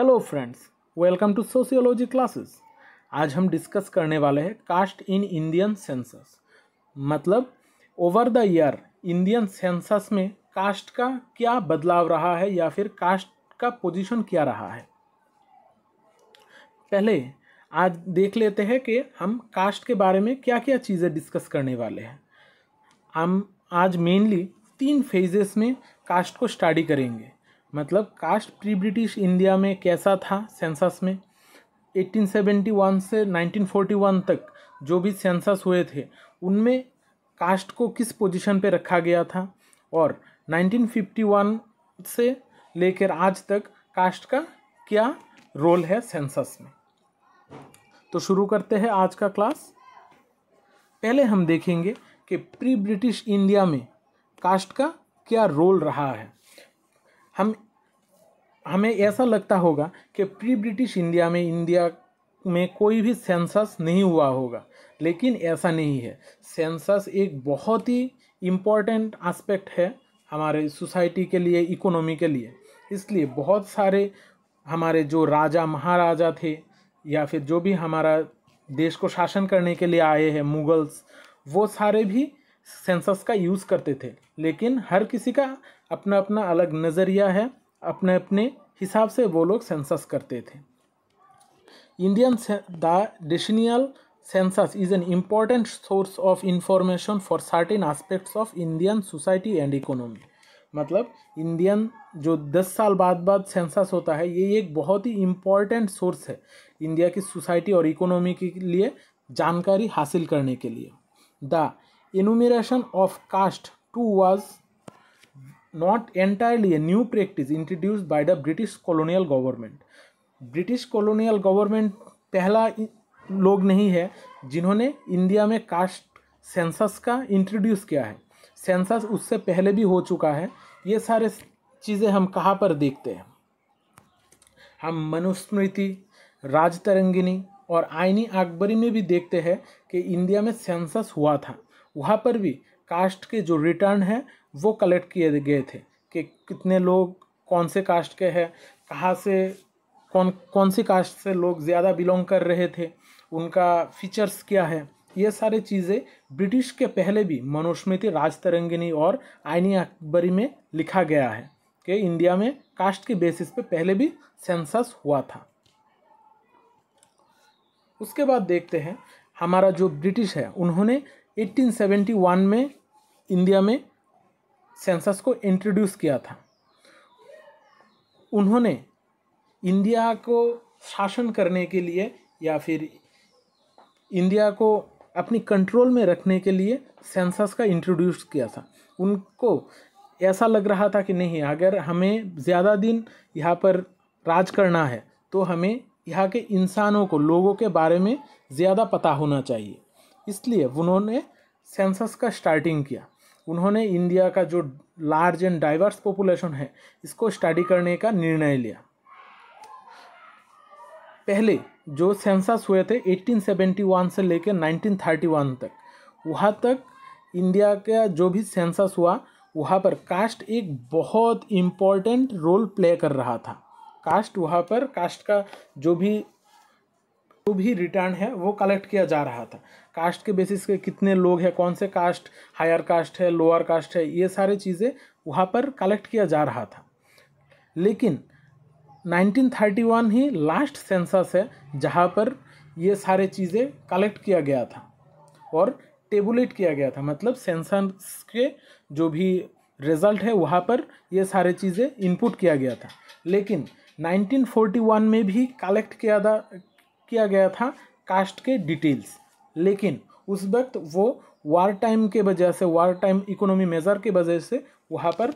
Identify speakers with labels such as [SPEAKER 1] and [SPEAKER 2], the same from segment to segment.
[SPEAKER 1] Hello friends welcome to sociology classes आज हम discuss करने वाले हैं कास्ट इन इंडियन सेंसस मतलब over the year Indian census में कास्ट का क्या बदलाव रहा है या फिर कास्ट का पोजीशन क्या रहा है पहले आज देख लेते हैं कि हम कास्ट के बारे में क्या क्या चीज़ें डिस्कस करने वाले हैं हम आज मेनली तीन फेजेस में कास्ट को स्टडी करेंगे मतलब कास्ट प्री ब्रिटिश इंडिया में कैसा था सेंसस में 1871 से 1941 तक जो भी सेंसस हुए थे उनमें कास्ट को किस पोजीशन पे रखा गया था और 1951 से लेकर आज तक कास्ट का क्या रोल है सेंसस में तो शुरू करते हैं आज का क्लास पहले हम देखेंगे कि प्री ब्रिटिश इंडिया में कास्ट का क्या रोल रहा है हम हमें ऐसा लगता होगा कि प्री ब्रिटिश इंडिया में इंडिया में कोई भी सेंसस नहीं हुआ होगा लेकिन ऐसा नहीं है सेंसस एक बहुत ही इम्पॉर्टेंट आस्पेक्ट है हमारे सोसाइटी के लिए इकोनॉमी के लिए इसलिए बहुत सारे हमारे जो राजा महाराजा थे या फिर जो भी हमारा देश को शासन करने के लिए आए हैं मुगल्स वो सारे भी सेंसस का यूज़ करते थे लेकिन हर किसी का अपना अपना अलग नज़रिया है अपने अपने हिसाब से वो लोग सेंसस करते थे Indian the decennial census is an important source of information for certain aspects of Indian society and economy मतलब इंडियन जो दस साल बाद बाद सेंसस होता है ये एक बहुत ही इम्पॉर्टेंट सोर्स है इंडिया की सोसाइटी और इकोनॉमी के लिए जानकारी हासिल करने के लिए the enumeration of caste too was not entirely a new practice introduced by the British colonial government. British colonial government पहला लोग नहीं है जिन्होंने इंडिया में कास्ट सेंसस का इंट्रोड्यूस किया है सेंसस उससे पहले भी हो चुका है ये सारे चीज़ें हम कहाँ पर देखते हैं हम मनुस्मृति राजतरंगिनी और आइनी अकबरी में भी देखते हैं कि इंडिया में सेंसस हुआ था वहाँ पर भी कास्ट के जो रिटर्न है वो कलेक्ट किए गए थे कि कितने लोग कौन से कास्ट के हैं कहाँ से कौन कौन सी कास्ट से लोग ज़्यादा बिलोंग कर रहे थे उनका फीचर्स क्या है ये सारे चीज़ें ब्रिटिश के पहले भी मनुस्मृति राज तरंगिनी और आइनी अकबरी में लिखा गया है कि इंडिया में कास्ट के बेसिस पे पहले भी सेंसस हुआ था उसके बाद देखते हैं हमारा जो ब्रिटिश है उन्होंने 1871 में इंडिया में सेंसस को इंट्रोड्यूस किया था उन्होंने इंडिया को शासन करने के लिए या फिर इंडिया को अपनी कंट्रोल में रखने के लिए सेंसस का इंट्रोड्यूस किया था उनको ऐसा लग रहा था कि नहीं अगर हमें ज़्यादा दिन यहाँ पर राज करना है तो हमें यहाँ के इंसानों को लोगों के बारे में ज़्यादा पता होना चाहिए इसलिए उन्होंने सेंसस का स्टार्टिंग किया उन्होंने इंडिया का जो लार्ज एंड डाइवर्स पॉपुलेशन है इसको स्टडी करने का निर्णय लिया पहले जो सेंसस हुए थे 1871 से लेकर 1931 तक वहाँ तक इंडिया का जो भी सेंसस हुआ वहाँ पर कास्ट एक बहुत इम्पॉर्टेंट रोल प्ले कर रहा था कास्ट वहाँ पर कास्ट का जो भी जो भी रिटर्न है वो कलेक्ट किया जा रहा था कास्ट के बेसिस के कितने लोग हैं कौन से कास्ट हायर कास्ट है लोअर कास्ट है ये सारे चीज़ें वहाँ पर कलेक्ट किया जा रहा था लेकिन 1931 ही लास्ट सेंसस है जहाँ पर ये सारे चीज़ें कलेक्ट किया गया था और टेबुलेट किया गया था मतलब सेंसस के जो भी रिजल्ट है वहाँ पर ये सारे चीज़ें इनपुट किया गया था लेकिन 1941 में भी कलेक्ट किया था किया गया था कास्ट के डिटेल्स लेकिन उस वक्त वो वार टाइम के वजह से वार टाइम इकोनॉमी मेज़र के वजह से वहाँ पर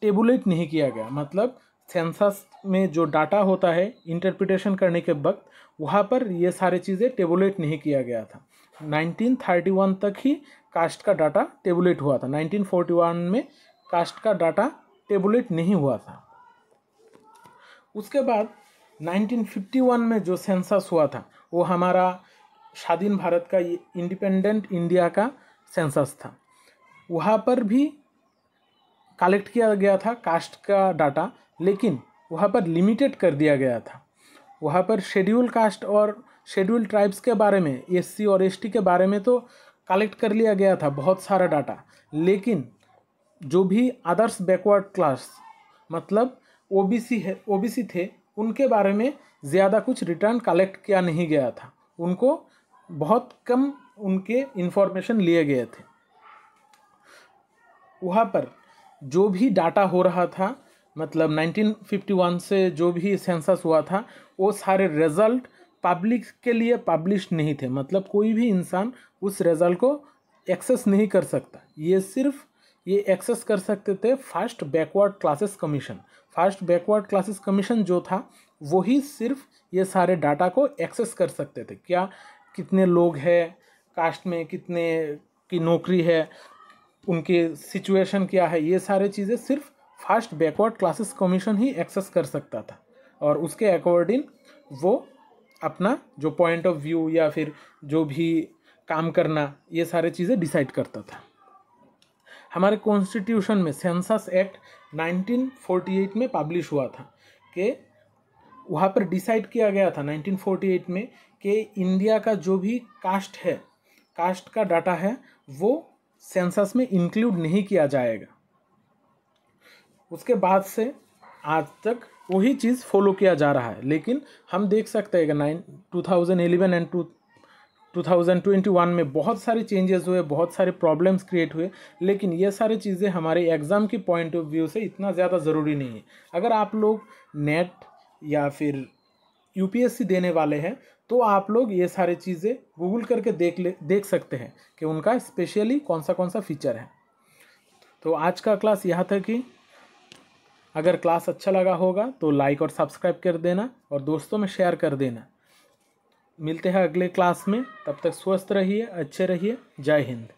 [SPEAKER 1] टेबुलेट नहीं किया गया मतलब सेंसस में जो डाटा होता है इंटरप्रिटेशन करने के वक्त वहाँ पर ये सारे चीज़ें टेबुलेट नहीं किया गया था 1931 तक ही कास्ट का डाटा टेबुलेट हुआ था 1941 में कास्ट का डाटा टेबुलेट नहीं हुआ था उसके बाद 1951 में जो सेंसस हुआ था वो हमारा स्वाधीन भारत का इंडिपेंडेंट इंडिया का सेंसस था वहाँ पर भी कलेक्ट किया गया था कास्ट का डाटा लेकिन वहाँ पर लिमिटेड कर दिया गया था वहाँ पर शेड्यूल कास्ट और शेड्यूल ट्राइब्स के बारे में एससी और एसटी के बारे में तो कलेक्ट कर लिया गया था बहुत सारा डाटा लेकिन जो भी अदर्स बैकवर्ड क्लास मतलब ओबीसी है ओबीसी थे उनके बारे में ज़्यादा कुछ रिटर्न कलेक्ट किया नहीं गया था उनको बहुत कम उनके इन्फॉर्मेशन लिए गए थे वहाँ पर जो भी डाटा हो रहा था मतलब 1951 से जो भी सेंसस हुआ था वो सारे रिजल्ट पब्लिक के लिए पब्लिश नहीं थे मतलब कोई भी इंसान उस रिजल्ट को एक्सेस नहीं कर सकता ये सिर्फ ये एक्सेस कर सकते थे first backward classes commission first backward classes commission जो था वही सिर्फ ये सारे डाटा को एक्सेस कर सकते थे क्या कितने लोग हैं कास्ट में कितने की नौकरी है उनके सिचुएशन क्या है ये सारे चीज़ें सिर्फ फ़ास्ट बैकवर्ड क्लासेस कमीशन ही एक्सेस कर सकता था और उसके अकॉर्डिंग वो अपना जो पॉइंट ऑफ व्यू या फिर जो भी काम करना ये सारे चीज़ें डिसाइड करता था हमारे कॉन्स्टिट्यूशन में सेंसस एक्ट 1948 में पब्लिश हुआ था कि वहाँ पर डिसाइड किया गया था 1948 में कि इंडिया का जो भी कास्ट है कास्ट का डाटा है वो सेंसस में इंक्लूड नहीं किया जाएगा उसके बाद से आज तक वही चीज़ फॉलो किया जा रहा है लेकिन हम देख सकते हैं कि nine two thousand eleven and two 2021 में बहुत सारे चेंजेस हुए बहुत सारे प्रॉब्लम्स क्रिएट हुए लेकिन ये सारी चीज़ें हमारे एग्ज़ाम के पॉइंट ऑफ व्यू से इतना ज़्यादा ज़रूरी नहीं है अगर आप लोग नेट या फिर यू देने वाले हैं तो आप लोग ये सारी चीज़ें गूगल करके देख ले देख सकते हैं कि उनका स्पेशली कौन सा कौन सा फीचर है तो आज का क्लास यहाँ था कि अगर क्लास अच्छा लगा होगा तो लाइक और सब्सक्राइब कर देना और दोस्तों में शेयर कर देना मिलते हैं अगले क्लास में तब तक स्वस्थ रहिए अच्छे रहिए जय हिंद